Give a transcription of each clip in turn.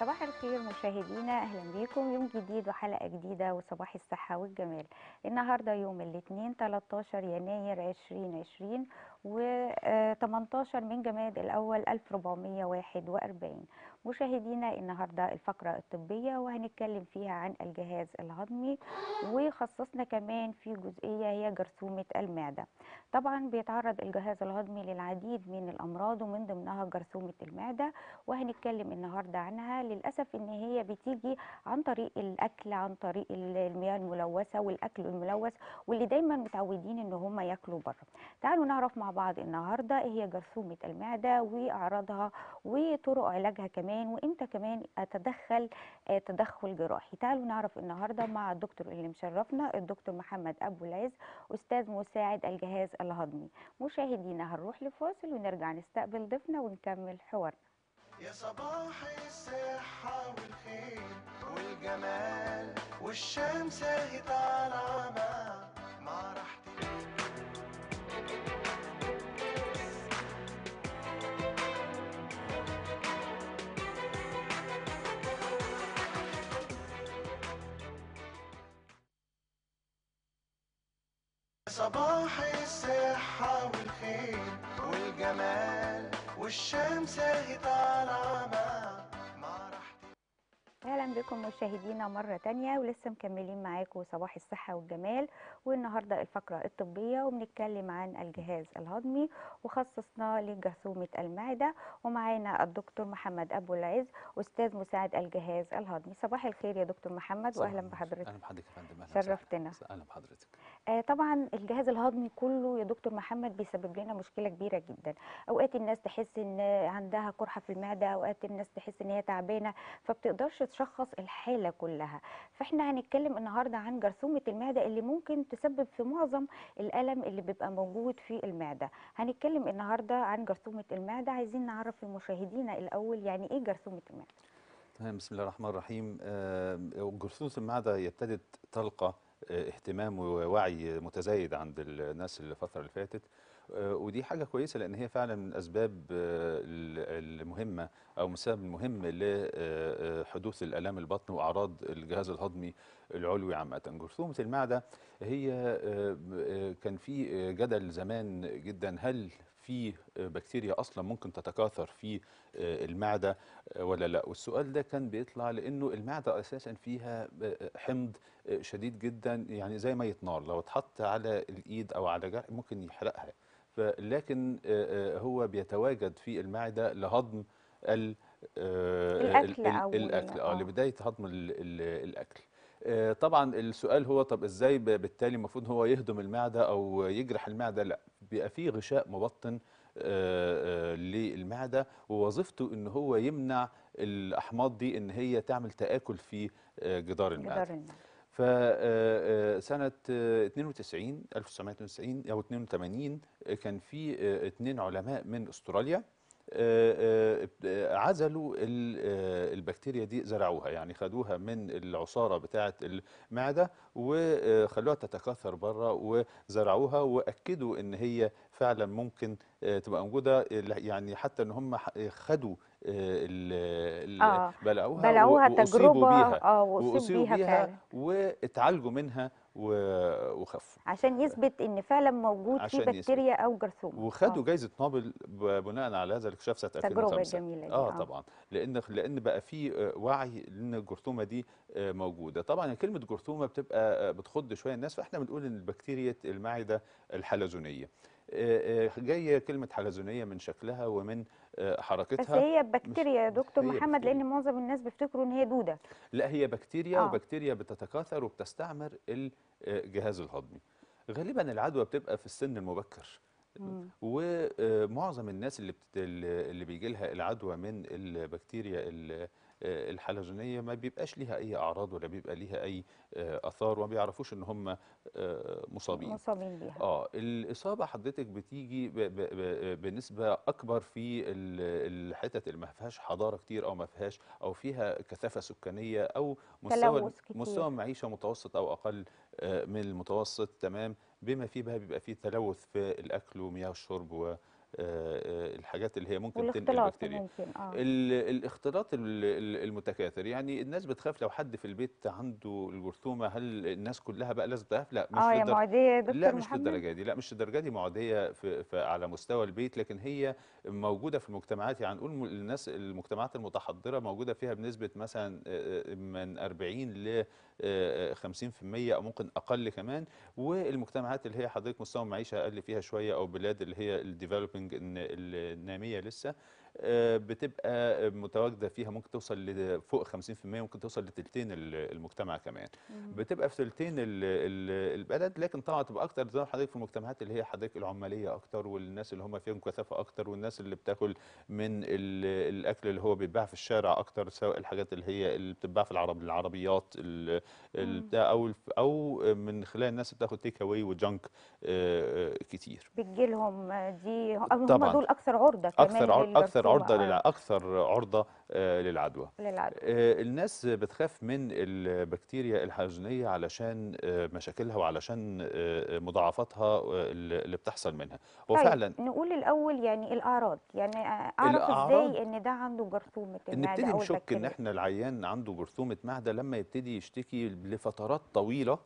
صباح الخير مشاهدينا اهلا بيكم يوم جديد وحلقه جديده وصباح الصحه والجمال النهارده يوم الاثنين 13 يناير 2020 و18 آه، من جماد الاول 1441 مشاهدينا النهارده الفقره الطبيه وهنتكلم فيها عن الجهاز الهضمي وخصصنا كمان في جزئيه هي جرثومه المعده طبعا بيتعرض الجهاز الهضمي للعديد من الامراض ومن ضمنها جرثومه المعده وهنتكلم النهارده عنها للاسف ان هي بتيجي عن طريق الاكل عن طريق المياه الملوثه والاكل الملوث واللي دايما متعودين ان هم ياكلوا بره تعالوا نعرف مع بعض النهارده ايه هي جرثومه المعده واعراضها وطرق علاجها كمان وامتى كمان اتدخل آه، تدخل جراحي تعالوا نعرف النهارده مع الدكتور اللي مشرفنا الدكتور محمد ابو العز استاذ مساعد الجهاز الهضمي مشاهدينا هنروح لفاصل ونرجع نستقبل ضيفنا ونكمل حوارنا يا صباح الصحة والخير والجمال والشمس هي طالعة مع راحتي صباح الصحة والخير والجمال والشمس هي طالعة معاك اهلا بكم مشاهدينا مره تانية ولسه مكملين معاكم صباح الصحه والجمال والنهارده الفقره الطبيه وبنتكلم عن الجهاز الهضمي وخصصنا لجرثومه المعده ومعانا الدكتور محمد ابو العز استاذ مساعد الجهاز الهضمي صباح الخير يا دكتور محمد واهلا بحضرتك اهلا بحضرتك يا فندم شرفتنا اهلا بحضرتك آه طبعا الجهاز الهضمي كله يا دكتور محمد بيسبب لنا مشكله كبيره جدا اوقات الناس تحس ان عندها قرحه في المعده اوقات الناس تحس ان هي تعبانه فبتقدرش بتشخص الحالة كلها فاحنا هنتكلم النهاردة عن جرثومة المعدة اللي ممكن تسبب في معظم الألم اللي بيبقى موجود في المعدة هنتكلم النهاردة عن جرثومة المعدة عايزين نعرف المشاهدين الأول يعني إيه جرثومة المعدة تمام بسم الله الرحمن الرحيم آه، جرثومة المعدة هي ابتدت تلقى آه، اهتمام ووعي متزايد عند الناس الفترة اللي فاتت آه، ودي حاجه كويسه لان هي فعلا من الاسباب آه، المهمه او من السبب المهم لحدوث آه، الالام البطن واعراض الجهاز الهضمي العلوي عامه جرثومه المعده هي كان في جدل زمان جدا هل في بكتيريا اصلا ممكن تتكاثر في المعده ولا لا والسؤال ده كان بيطلع لانه المعده اساسا فيها حمض شديد جدا يعني زي ما يتنار لو اتحط على الايد او على جرح ممكن يحرقها لكن آه، آه، هو بيتواجد في المعده لهضم آه، الاكل او الاكل اه لبدايه هضم الاكل طبعا السؤال هو طب ازاي بالتالي المفروض هو يهضم المعده او يجرح المعده لا بيبقى في غشاء مبطن للمعده ووظيفته ان هو يمنع الاحماض دي ان هي تعمل تاكل في جدار المعده, جدار المعدة. فسنة 92 1992 أو 82 آه، كان في اثنين آه، علماء من أستراليا آه، آه، آه، عزلوا البكتيريا دي زرعوها يعني خدوها من العصاره بتاعه المعده وخلوها تتكاثر بره وزرعوها واكدوا ان هي فعلا ممكن تبقى موجوده يعني حتى ان هم خدوا بلعوها بلعوها تجربه بيها اه واصيبوا بيها, بيها واتعالجوا منها وخفوا عشان يثبت ان فعلا موجود في بكتيريا يثبت. او جرثومه وخدوا آه. جائزه نوبل بناء على هذا الاكتشاف سنه 2005 تجربه جميله آه, اه طبعا لان لان بقى في آه، وعي ان الجرثومه دي آه، موجوده طبعا كلمه جرثومه بتبقى آه، بتخض شويه الناس فاحنا بنقول ان بكتيريا المعده الحلزونيه جايه كلمه حلزونيه من شكلها ومن حركتها بس هي بكتيريا يا دكتور محمد بكتيريا. لان معظم الناس بيفتكروا ان هي دوده لا هي بكتيريا آه. وبكتيريا بتتكاثر وبتستعمر الجهاز آه، الهضمي غالبا العدوى بتبقى في السن المبكر ومعظم الناس اللي بتت... اللي بيجي لها العدوى من البكتيريا آه، الحلزونيه ما بيبقاش ليها اي اعراض ولا بيبقى ليها اي آه، اثار وما بيعرفوش ان هم آه، مصابين مصابين بيها اه الاصابه حضرتك بتيجي ب... ب... ب... بنسبه اكبر في الحتت اللي ما فيهاش حضاره كتير او ما فيهاش او فيها كثافه سكانيه او مستوى مستوى معيشه متوسط او اقل من المتوسط تمام بما فيه بقى بيبقى فيه تلوث في الاكل ومياه الشرب و آه، آه، الحاجات اللي هي ممكن تنقل بكتيريا ممكن. آه. الاختلاط المتكاثر يعني الناس بتخاف لو حد في البيت عنده الجرثومه هل الناس كلها بقى لازم تخاف لا مش اه يا معديه دكتور لا مش للدرجه دي لا مش للدرجه دي معديه في في على مستوى البيت لكن هي موجوده في المجتمعات يعني نقول الناس المجتمعات المتحضره موجوده فيها بنسبه مثلا آه، من 40 ل 50% او ممكن اقل كمان والمجتمعات اللي هي حضرتك مستوى المعيشه اقل فيها شويه او بلاد اللي هي الديفلوبنج الناميه لسه آه، بتبقى متواجده فيها ممكن توصل لفوق 50% ممكن توصل لثلثين المجتمع كمان مم. بتبقى في ثلثين البلد لكن طبعا تبقى اكتر زي حضرتك في المجتمعات اللي هي حضرتك العماليه اكتر والناس اللي هم فيهم كثافه اكتر والناس اللي بتاكل من الاكل اللي هو بيتباع في الشارع اكتر سواء الحاجات اللي هي اللي بتتباع في العرب العربيات او او من خلال الناس اللي بتاخد تيك اواي وجنك كتير بتجيلهم دي هم دول اكثر عرضه كمان اكثر عرضه اكثر اكثر عرضه للع... اكثر عرضه آه، للعدوى للعدوى آه، الناس بتخاف من البكتيريا الحيوانيه علشان آه، مشاكلها وعلشان مضاعفاتها اللي بتحصل منها وفعلا طيب نقول الاول يعني الاعراض يعني اعرف ازاي ان ده عنده جرثومه المعده نبتدي نشك ان احنا العيان عنده جرثومه معده لما يبتدي يشتكي لفترات طويله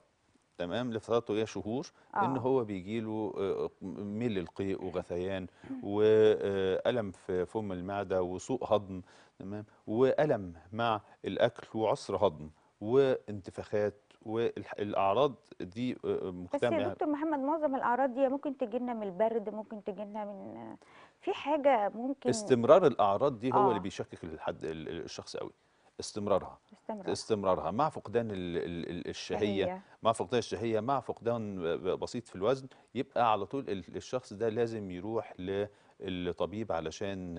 تمام لفترات طويله شهور آه. ان هو بيجي له آه، ميل القيء وغثيان والم آه، في فم المعده وسوء هضم تمام والم مع الاكل وعسر هضم وانتفاخات والاعراض دي آه، مجتمعه بس يا دكتور محمد معظم الاعراض دي ممكن تجي لنا من البرد ممكن تجي لنا من في حاجه ممكن استمرار الاعراض دي هو آه. اللي بيشكك الحد الشخص قوي استمرارها استمرار. استمرارها مع فقدان الشهيه مع فقدان الشهيه مع فقدان بسيط في الوزن يبقى على طول الشخص ده لازم يروح للطبيب علشان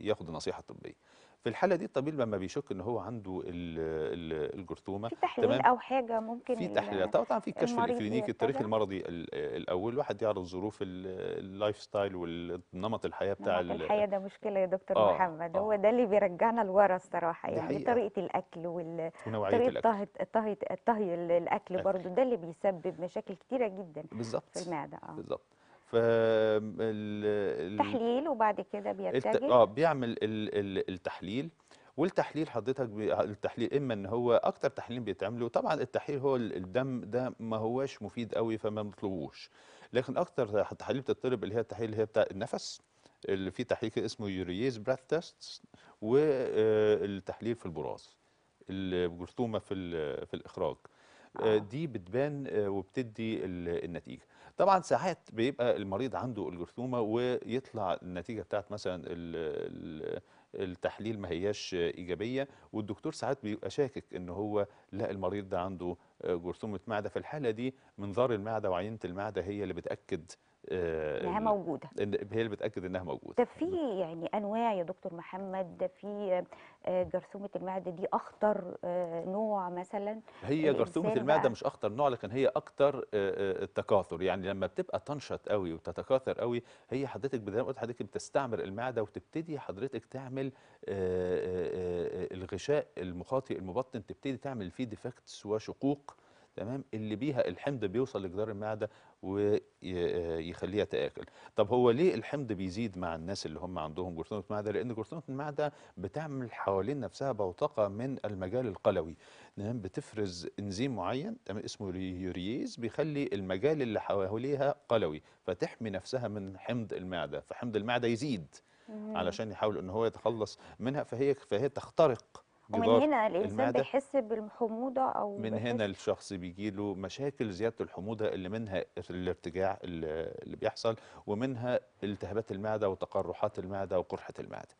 ياخد النصيحه الطبيه في الحاله دي الطبيب لما بيشك ان هو عنده الجرثومه في تحليل تمام او حاجه ممكن في تحليل طبعا في الكشف الكلينيكي التاريخ المرضي الاول الواحد يعرض ظروف اللايف ستايل والنمط الحياه بتاع نمط الحياه ده مشكله يا دكتور آه محمد آه هو ده اللي بيرجعنا لورا الصراحه يعني طريقه الاكل وطريقة طريقه طهي طهي طهي الاكل برضه ده اللي بيسبب مشاكل كتيره جدا بالظبط في المعده اه بالظبط ف تحليل وبعد كده بيتجه اه بيعمل الـ الـ التحليل والتحليل حضرتك آه، التحليل اما ان هو اكتر تحليل بيتعملوا طبعا التحليل هو الدم ده ما هواش مفيد قوي فما بنطلبوش لكن اكتر تحاليل بتطلب اللي هي التحليل اللي هي بتاع النفس اللي في تحليل اسمه يورييز براث تيست والتحليل في البراز الجرثومه في في الاخراج آه، آه. دي بتبان وبتدي النتيجه طبعا ساعات بيبقى المريض عنده الجرثومه ويطلع النتيجه بتاعت مثلا ال التحليل ما هياش ايجابيه والدكتور ساعات بيبقى شاكك ان هو لا المريض ده عنده جرثومه معده في الحاله دي منظار المعده وعينه المعده هي اللي بتاكد آه، انها موجوده هي اللي بتاكد انها موجوده طب في يعني انواع يا دكتور محمد ده في آه، جرثومه المعده دي اخطر آه، نوع مثلا هي جرثومه المعده مش اخطر نوع لكن هي اكتر التكاثر يعني لما بتبقى تنشط قوي وتتكاثر قوي هي حضرتك بدل ما قلت حضرتك بتستعمر المعده وتبتدي حضرتك تعمل الغشاء المخاطي المبطن تبتدي تعمل فيه ديفكتس وشقوق تمام اللي بيها الحمض بيوصل لجدار المعده ويخليها تاكل طب هو ليه الحمض بيزيد مع الناس اللي هم عندهم جرثومه معده لان جرثومه المعده بتعمل حوالين نفسها بوتقه من المجال القلوي تمام بتفرز انزيم معين تمام اسمه اليورييز بيخلي المجال اللي حواليها قلوي فتحمي نفسها من حمض المعده فحمض المعده يزيد علشان يحاول ان هو يتخلص منها فهي فهي تخترق ومن هنا الانسان بيحس بالحموضه او من هنا الشخص بيجي له مشاكل زياده الحموضه اللي منها الارتجاع اللي بيحصل ومنها التهابات المعده وتقرحات المعده وقرحه المعده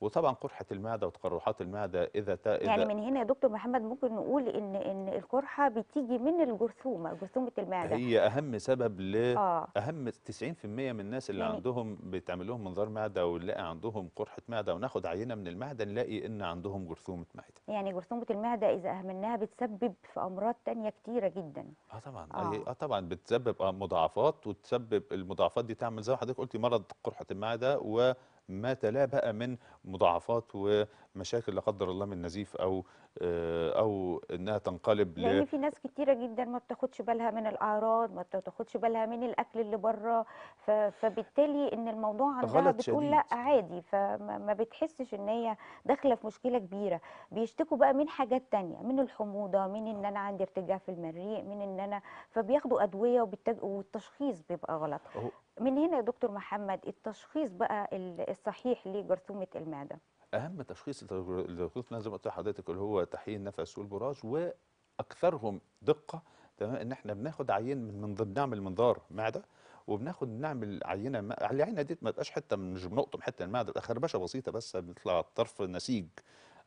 وطبعا قرحه المعده وتقرحات المعده اذا تا إذا يعني من هنا يا دكتور محمد ممكن نقول ان ان القرحه بتيجي من الجرثومه جرثومه المعده هي اهم سبب ل آه. اهم 90% من الناس اللي يعني عندهم بيتعمل لهم منظار معده ونلاقي عندهم قرحه معده وناخد عينه من المعده نلاقي ان عندهم جرثومه معده يعني جرثومه المعده اذا اهملناها بتسبب في امراض ثانيه كثيره جدا اه طبعا اه, آه طبعا بتسبب آه، مضاعفات وتسبب المضاعفات دي تعمل زي ما حضرتك قلتي مرض قرحه المعده و ما تلاه بقى من مضاعفات و مشاكل لا قدر الله من نزيف او آه، او انها تنقلب ل يعني في ناس كتيره جدا ما بتاخدش بالها من الاعراض ما بتاخدش بالها من الاكل اللي بره فبالتالي ان الموضوع عندها بتقول شديد. لا عادي فما بتحسش ان هي داخله في مشكله كبيره بيشتكوا بقى من حاجات تانية من الحموضه من ان انا عندي ارتجاع في المريء من ان انا فبياخدوا ادويه وبالتج... والتشخيص بيبقى غلط من هنا يا دكتور محمد التشخيص بقى الصحيح لجرثومه المعده اهم تشخيص للغلطنا زي ما قلت لحضرتك اللي هو تحيين نفس والبراج واكثرهم دقه تمام ان احنا بناخد عين من منظر بنعمل منظار معده وبناخد نعمل عينه العينه دي ما تبقاش حته مش بنقطم حته المعده تبقى خربشه بسيطه بس بيطلع طرف نسيج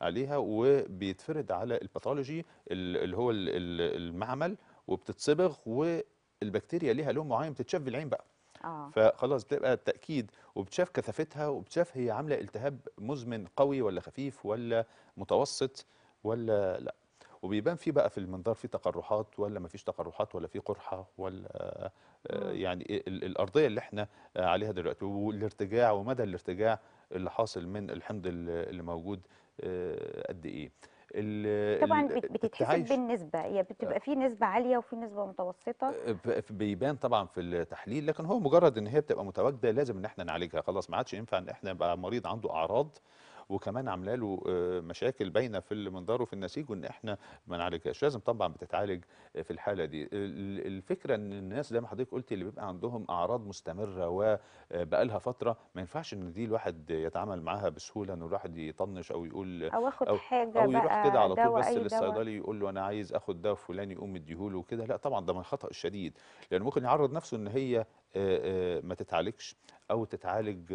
عليها وبيتفرد على الباثولوجي اللي هو المعمل وبتتصبغ والبكتيريا ليها لون معين بتتشاف بالعين بقى آه. فخلاص بتبقى التاكيد وبتشاف كثافتها وبتشاف هي عامله التهاب مزمن قوي ولا خفيف ولا متوسط ولا لا وبيبان في بقى في المنظار في تقرحات ولا ما فيش تقرحات ولا في قرحه ولا آه، يعني الارضيه اللي احنا عليها دلوقتي والارتجاع ومدى الارتجاع اللي حاصل من الحمض اللي موجود آه، قد ايه طبعا بتتحسب بالنسبه هي بتبقى آه. في نسبه عاليه وفي نسبه متوسطه آه، بيبان طبعا في التحليل لكن هو مجرد ان هي بتبقى متواجده لازم ان احنا نعالجها خلاص ما عادش ينفع ان احنا يبقى مريض عنده اعراض وكمان عامله له آه، مشاكل باينه في المنظار وفي النسيج وان احنا ما نعالجهاش لازم طبعا بتتعالج آه، في الحاله دي الفكره ان الناس زي ما حضرتك قلتي اللي بيبقى عندهم اعراض مستمره وبقى آه، لها فتره ما ينفعش ان دي الواحد يتعامل معاها بسهوله ان الواحد يطنش او يقول او اخد أو حاجه او يروح كده على طول بس للصيدلي يقول له انا عايز اخد ده فلان يقوم مديهوله وكده لا طبعا ده من الخطا الشديد لان ممكن يعرض نفسه ان هي ما تتعالجش او تتعالج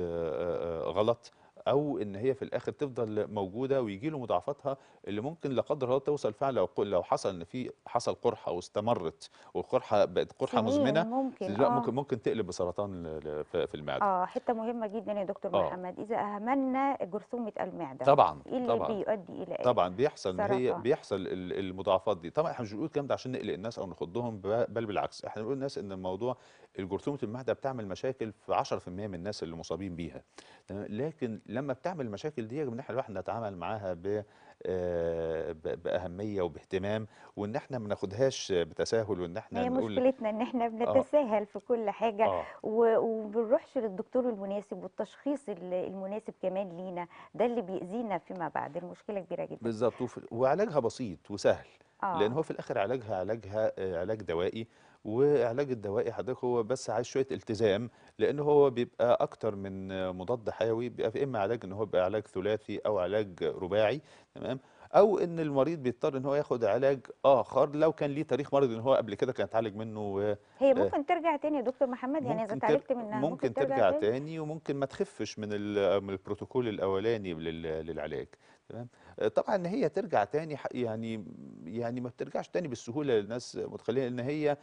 غلط او ان هي في الاخر تفضل موجوده ويجي له مضاعفاتها اللي ممكن لا قدر الله توصل فعلا لو لو حصل ان في حصل قرحه واستمرت والقرحه بقت قرحه مزمنه ممكن لا آه. ممكن ممكن تقلب بسرطان في المعده اه حته مهمه جدا يا دكتور آه. محمد اذا اهملنا جرثومه المعده طبعا إيه اللي طبعا بيؤدي الى إيه؟ طبعا بيحصل سرطان. هي بيحصل المضاعفات دي طبعا احنا مش بنقول الكلام ده عشان نقلق الناس او نخضهم بل بالعكس احنا بنقول الناس ان الموضوع الجرثومه المعده بتعمل مشاكل في 10% من الناس اللي مصابين بيها لكن لما بتعمل المشاكل دي يجب ان احنا الواحد نتعامل معاها آه، ب باهميه وباهتمام وان احنا ما ناخدهاش بتساهل وان احنا هي نقول مشكلتنا ان احنا آه. بنتساهل آه في كل حاجه آه وما بنروحش للدكتور المناسب والتشخيص المناسب كمان لينا ده اللي بيأذينا فيما بعد المشكله كبيره جدا بالظبط وعلاجها بسيط وسهل آه لان هو في الاخر علاجها علاجها آه، علاج دوائي وعلاج الدوائي حضرتك هو بس عايز شويه التزام لان هو بيبقى اكتر من مضاد حيوي بيبقى اما علاج ان هو بيبقى علاج ثلاثي او علاج رباعي تمام او ان المريض بيضطر ان هو ياخد علاج اخر لو كان ليه تاريخ مرض ان هو قبل كده كان اتعالج منه هي آه. ممكن ترجع تاني يا دكتور محمد يعني اذا اتعالجت منها ممكن, ممكن ترجع, ترجع تاني وممكن ما تخفش من, من البروتوكول الاولاني للعلاج تمام آه، طبعا ان هي ترجع تاني يعني يعني ما بترجعش تاني بالسهوله للناس متخيلين ان هي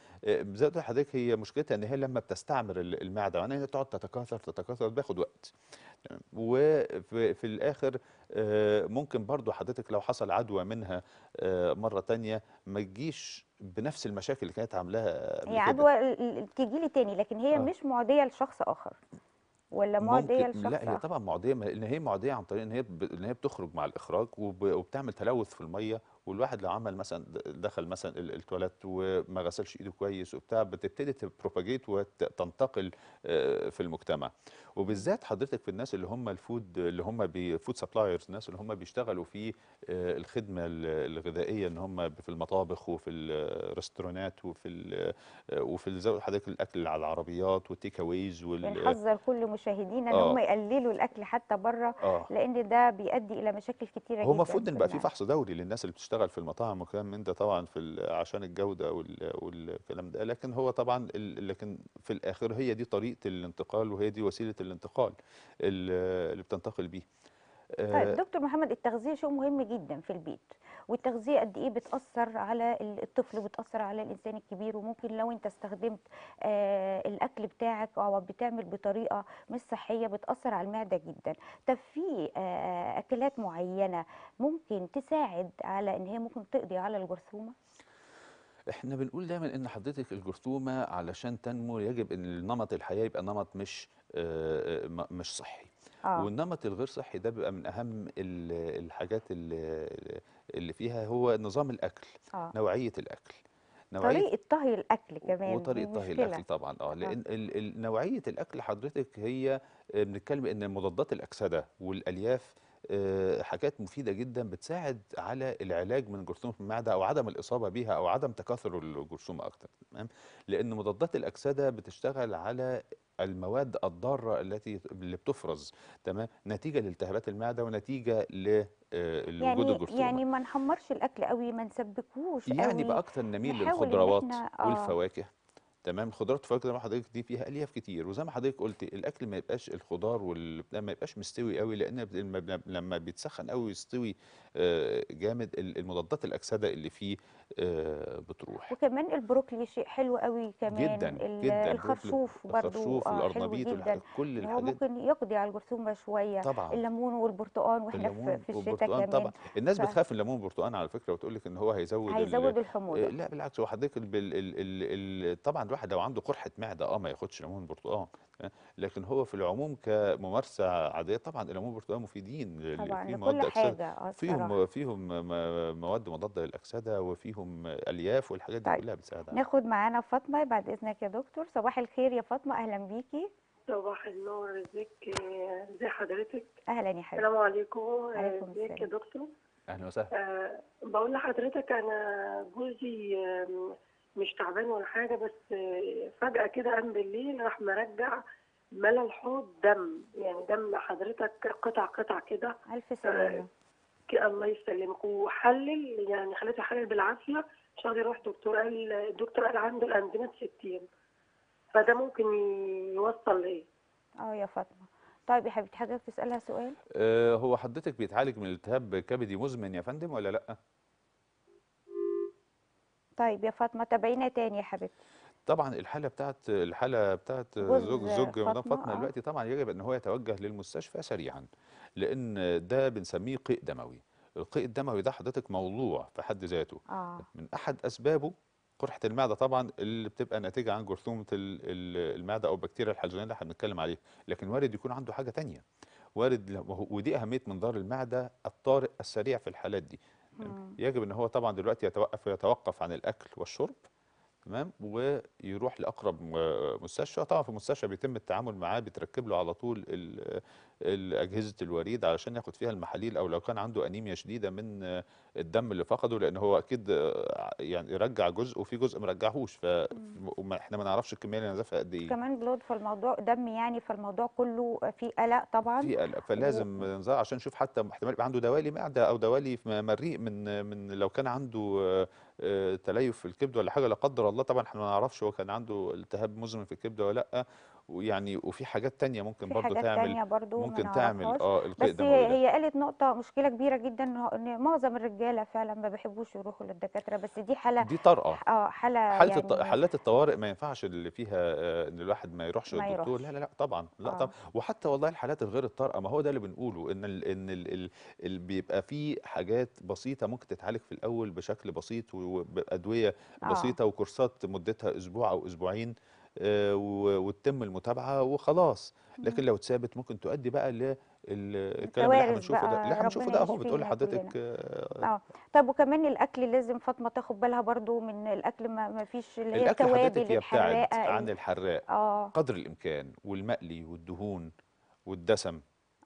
زي آه، حضرتك هي مشكلتها ان هي لما بتستعمر المعده وانا هي تقعد تتكاثر تتكاثر بياخد وقت وفي الاخر آه، ممكن برضو حضرتك لو حصل عدوى منها مره تانية ما تجيش بنفس المشاكل اللي كانت عاملاها هي عدوى بتجي لي تاني لكن هي آه. مش معديه لشخص اخر ولا معديه لشخص لا هي طبعا معديه لان هي معديه عن طريق ان هي ب... ان هي بتخرج مع الاخراج وب... وبتعمل تلوث في الميه والواحد لو عمل مثلا دخل مثلا التواليت وما غسلش ايده كويس وبتاع بتبتدي تبروباجيت وتنتقل آه، في المجتمع وبالذات حضرتك في الناس اللي هم الفود اللي هم فود سبلايرز الناس اللي هم بيشتغلوا في آه، الخدمه الغذائيه ان هم في المطابخ وفي الريستورانات وفي آه، وفي حضرتك الاكل على العربيات والتيك اويز وال بنحذر كل مشاهدينا ان آه. هم يقللوا الاكل حتى بره آه. لان ده بيؤدي الى مشاكل كتيره جدا هو المفروض ان بقى في فحص دوري للناس اللي بتشتغل بيشتغل في المطاعم وكلام من ده طبعا في عشان الجوده والكلام ده لكن هو طبعا لكن في الاخر هي دي طريقه الانتقال وهي دي وسيله الانتقال اللي بتنتقل بيه طيب آه، دكتور محمد التغذيه شيء مهم جدا في البيت والتغذيه قد ايه بتاثر على الطفل وبتاثر على الانسان الكبير وممكن لو انت استخدمت آه الاكل بتاعك او بتعمل بطريقه مش صحيه بتاثر على المعده جدا طب في آه اكلات معينه ممكن تساعد على ان هي ممكن تقضي على الجرثومه احنا بنقول دايما ان حضرتك الجرثومه علشان تنمو يجب ان نمط الحياه يبقى نمط مش آه، آه، مش صحي آه. والنمط الغير صحي ده بيبقى من اهم الحاجات اللي فيها هو نظام الاكل آه. نوعيه الاكل نوعية طريقه طهي الاكل كمان وطريقه طهي الاكل طبعا اه, آه. لان نوعيه الاكل حضرتك هي آه، بنتكلم ان مضادات الاكسده والالياف آه، حاجات مفيده جدا بتساعد على العلاج من جرثومه المعده او عدم الاصابه بها او عدم تكاثر الجرثومه اكتر تمام لان مضادات الاكسده بتشتغل على المواد الضاره التي اللي بتفرز تمام نتيجه لالتهابات المعده ونتيجه ل آه، يعني الجرثومه يعني ما نحمرش الاكل قوي ما نسبكوش يعني قوي باكتر نميل للخضروات آه. والفواكه تمام الخضروات والفواكه زي ما حضرتك دي فيها الياف كتير وزي ما حضرتك قلت الاكل ما يبقاش الخضار والبتاع ما يبقاش مستوي قوي لان لما بيتسخن قوي ويستوي آه، جامد المضادات الاكسده اللي فيه آه، بتروح وكمان البروكلي شيء حلو قوي كمان جدا جدا الخرشوف برضه الخرشوف آه، والارنبيط كل الحاجات هو ممكن يقضي على الجرثومه شويه طبعا الليمون والبرتقال واحنا في الشتاء كمان طبعا الناس ف... بتخاف من الليمون والبرتقال على فكره وتقول لك ان هو هيزود هيزود الحموضه لا بالعكس هو حضرتك طبعا طبعا الواحد لو عنده قرحه معده اه ما ياخدش ليمون برتقال آه، لكن هو في العموم كممارسه عاديه طبعا الليمون برتقال مفيدين طبعا في مواد كل حاجة أكسدة فيهم فيهم مواد مضاده للاكسده وفيهم الياف والحاجات دي طيب. كلها بتساعد ناخد معانا فاطمه بعد اذنك يا دكتور صباح الخير يا فاطمه اهلا بيكي صباح النور ازيك ازي حضرتك اهلا يا حبيبتي السلام عليكم ازيك يا دكتور اهلا وسهلا أه بقول لحضرتك انا جوزي أه مش تعبان ولا حاجه بس فجاه كده قام بالليل راح مرجع ملا الحوض دم يعني دم حضرتك قطع قطع كده الف سلامه آه، الله يسلمك وحلل يعني خليته يحلل بالعافيه شهر يروح دكتور قال الدكتور قال عنده الانزيمات 60 فده ممكن يوصل لايه؟ اه يا فاطمه طيب يا حبيبتي حضرتك تسالها سؤال؟ آه هو حضرتك بيتعالج من التهاب كبدي مزمن يا فندم ولا لا؟ طيب يا فاطمه تابعينا تاني يا حبيبتي طبعا الحاله بتاعت الحاله بتاعت زوج زوج مدام فاطمه آه. دلوقتي طبعا يجب ان هو يتوجه للمستشفى سريعا لان ده بنسميه قيء دموي القيء الدموي ده حضرتك موضوع في حد ذاته آه. من احد اسبابه قرحه المعده طبعا اللي بتبقى ناتجه عن جرثومه المعده او البكتيريا الحلزونيه اللي احنا بنتكلم عليها لكن وارد يكون عنده حاجه ثانيه وارد ودي اهميه منظار المعده الطارئ السريع في الحالات دي يجب ان هو طبعا دلوقتي يتوقف ويتوقف عن الاكل والشرب تمام ويروح لاقرب مستشفى طبعا في المستشفى بيتم التعامل معاه بتركب له على طول اجهزه الوريد علشان ياخد فيها المحاليل او لو كان عنده انيميا شديده من الدم اللي فقده لان هو اكيد يعني رجع جزء وفي جزء ما رجعهوش فاحنا ما نعرفش الكميه اللي نزفها قد ايه كمان بلود في الموضوع دم يعني فالموضوع كله في قلق طبعا في قلق فلازم نظهر عشان نشوف حتى احتمال يبقى عنده دوالي معده او دوالي مريء من من لو كان عنده آه، تليف في الكبد ولا حاجه لا قدر الله طبعا احنا ما نعرفش هو كان عنده التهاب مزمن في الكبد ولا لا ويعني وفي حاجات تانية ممكن برضو حاجات تعمل تانية برضو ممكن تعمل اه القيء بس هي, قالت نقطة مشكلة كبيرة جدا ان معظم الرجالة فعلا ما بيحبوش يروحوا للدكاترة بس دي حالة دي طرقة اه حالة حالة يعني حالات الطوارئ ما ينفعش اللي فيها آه، ان الواحد ما يروحش ما للدكتور لا لا لا طبعا لا آه. طبعا وحتى والله الحالات الغير الطارئة ما هو ده اللي بنقوله ان الـ ان الـ الـ الـ بيبقى في حاجات بسيطة ممكن تتعالج في الاول بشكل بسيط وبأدوية آه. بسيطة آه. وكورسات مدتها اسبوع او اسبوعين آه، وتتم المتابعه وخلاص لكن لو اتسابت ممكن تؤدي بقى ل الكلام اللي احنا بنشوفه ده اللي احنا بنشوفه ده اهو بتقول لحضرتك آه،, اه طب وكمان الاكل لازم فاطمه تاخد بالها برضو من الاكل ما فيش اللي هي التوابل الحراقه عن الحراق آه. قدر الامكان والمقلي والدهون والدسم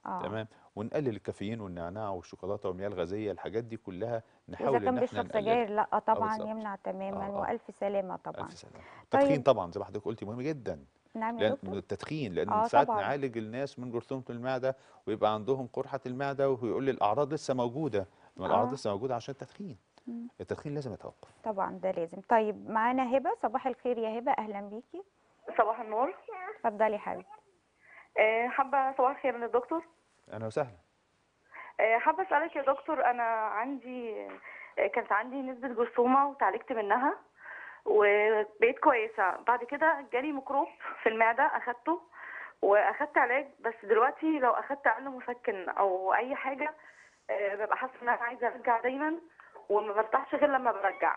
آه. تمام ونقلل الكافيين والنعناع والشوكولاته والمياه الغازيه الحاجات دي كلها نحاول اذا كان بيشرب سجاير لا آه، طبعا يمنع تماما آه آه والف سلامه طبعا ألف سلامة. التدخين طيب. طبعا زي ما حضرتك قلتي مهم جدا نعم لأن من التدخين لان آه ساعات طبعًا. نعالج الناس من جرثومه المعده ويبقى عندهم قرحه المعده ويقول لي الاعراض لسه موجوده ما الاعراض آه. لسه موجوده عشان التدخين التدخين لازم يتوقف طبعا ده لازم طيب معانا هبه صباح الخير يا هبه اهلا بيكي صباح النور اتفضلي يا حبيبتي آه، حابه صباح الخير للدكتور اهلا وسهلا آه، حابه اسالك يا دكتور انا عندي آه، كانت عندي نسبه جرثومه وتعالجت منها وبقيت كويسه بعد كده جالي ميكروب في المعده اخدته واخدت علاج بس دلوقتي لو اخدت اقل مسكن او اي حاجه آه، ببقى حاسه ان انا عايزه ارجع دايما وما برتاحش غير لما برجع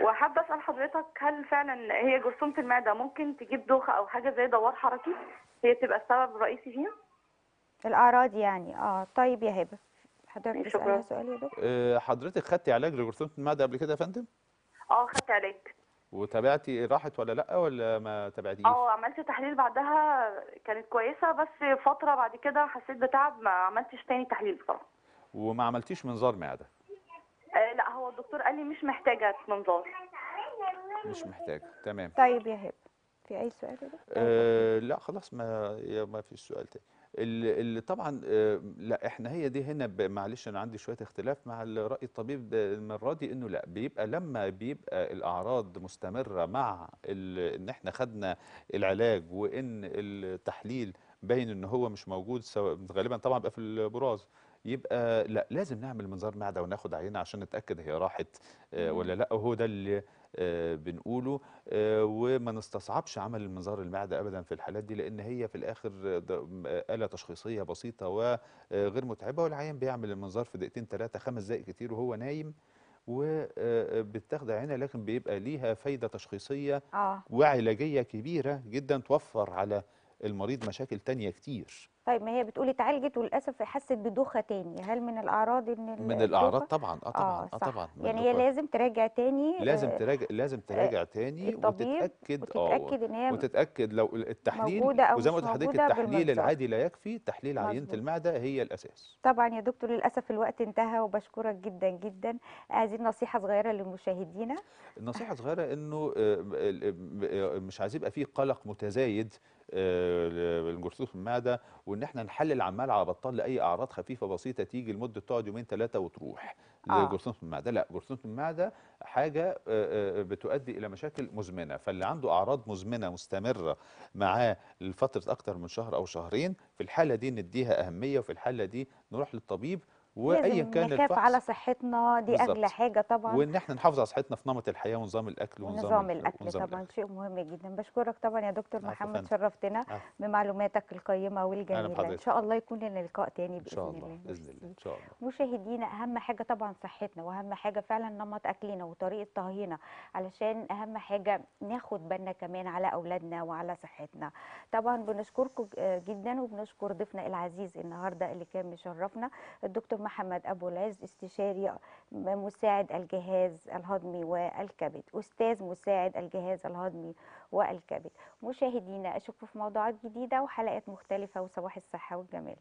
وحابه اسال حضرتك هل فعلا هي جرثومه المعده ممكن تجيب دوخه او حاجه زي دوار حركي هي تبقى السبب الرئيسي فيها الاعراض يعني اه طيب يا هبه حضرتك شكرا سؤال يا دكتور آه، حضرتك خدتي علاج لجرثومه المعده قبل كده يا فندم اه خدت علاج وتابعتي راحت ولا لا ولا ما تابعتيش اه عملت تحليل بعدها كانت كويسه بس فتره بعد كده حسيت بتعب ما عملتش تاني تحليل بصراحه وما عملتيش منظار معده آه، لا هو الدكتور قال لي مش محتاجه منظار مش محتاجه تمام طيب يا هبه في أي سؤال أه لا خلاص ما ما فيش سؤال تاني اللي طبعا آه، لا احنا هي دي هنا معلش انا عندي شويه اختلاف مع راي الطبيب آه، المره دي انه لا بيبقى لما بيبقى الاعراض مستمره مع ان احنا خدنا العلاج وان التحليل باين ان هو مش موجود سواء غالبا طبعا بقى في البراز يبقى لا لازم نعمل منظار معده وناخد عينه عشان نتاكد هي راحت آه، ولا لا وهو ده اللي آه، بنقوله آه، وما نستصعبش عمل المنظار المعدة أبدا في الحالات دي لأن هي في الآخر آلة تشخيصية بسيطة وغير آه، متعبة والعيان بيعمل المنظار في دقيقتين ثلاثة خمس دقايق كتير وهو نايم وبتاخد عينه لكن بيبقى ليها فايده تشخيصيه آه. وعلاجيه كبيره جدا توفر على المريض مشاكل تانية كتير طيب ما هي بتقولي اتعالجت وللاسف حست بدوخه تاني هل من الاعراض ان من الاعراض طبعا اه طبعا اه, آه، طبعا يعني هي لازم تراجع تاني لازم آه، تراجع لازم آه، تراجع تاني وتتاكد وتتاكد ان هي وتتاكد لو التحليل موجودة أو وزي ما قلت لحضرتك التحليل العادي لا يكفي تحليل عينه المعده هي الاساس طبعا يا دكتور للاسف الوقت انتهى وبشكرك جدا جدا عايزين نصيحه صغيره لمشاهدينا النصيحه صغيره انه مش عايز يبقى فيه قلق متزايد الجرثومه آه، المعده وان احنا نحلل عمال على بطال لاي اعراض خفيفه بسيطه تيجي لمده تقعد يومين ثلاثه وتروح آه. لجرثومه المعده لا جرثومه المعده حاجه آه، آه، بتؤدي الى مشاكل مزمنه فاللي عنده اعراض مزمنه مستمره معاه لفتره اكتر من شهر او شهرين في الحاله دي نديها اهميه وفي الحاله دي نروح للطبيب وايا كان نخاف الفحص على صحتنا دي بالزبط. اغلى حاجه طبعا وان احنا نحافظ على صحتنا في نمط الحياه ونظام الاكل ونظام, ونظام الاكل ونظام طبعا الأكل. شيء مهم جدا بشكرك طبعا يا دكتور محمد شرفتنا بمعلوماتك القيمه والجميله ان شاء الله يكون لنا لقاء تاني باذن الله, الله باذن الله ان شاء الله مشاهدينا اهم حاجه طبعا صحتنا واهم حاجه فعلا نمط اكلنا وطريقه طهينا علشان اهم حاجه ناخد بالنا كمان على اولادنا وعلى صحتنا طبعا بنشكركم آه، جدا وبنشكر ضيفنا العزيز النهارده اللي كان مشرفنا الدكتور محمد محمد أبو العز استشاري مساعد الجهاز الهضمي والكبد أستاذ مساعد الجهاز الهضمي والكبد مشاهدينا أشوفكم في موضوعات جديدة وحلقات مختلفة وصباح الصحة والجمال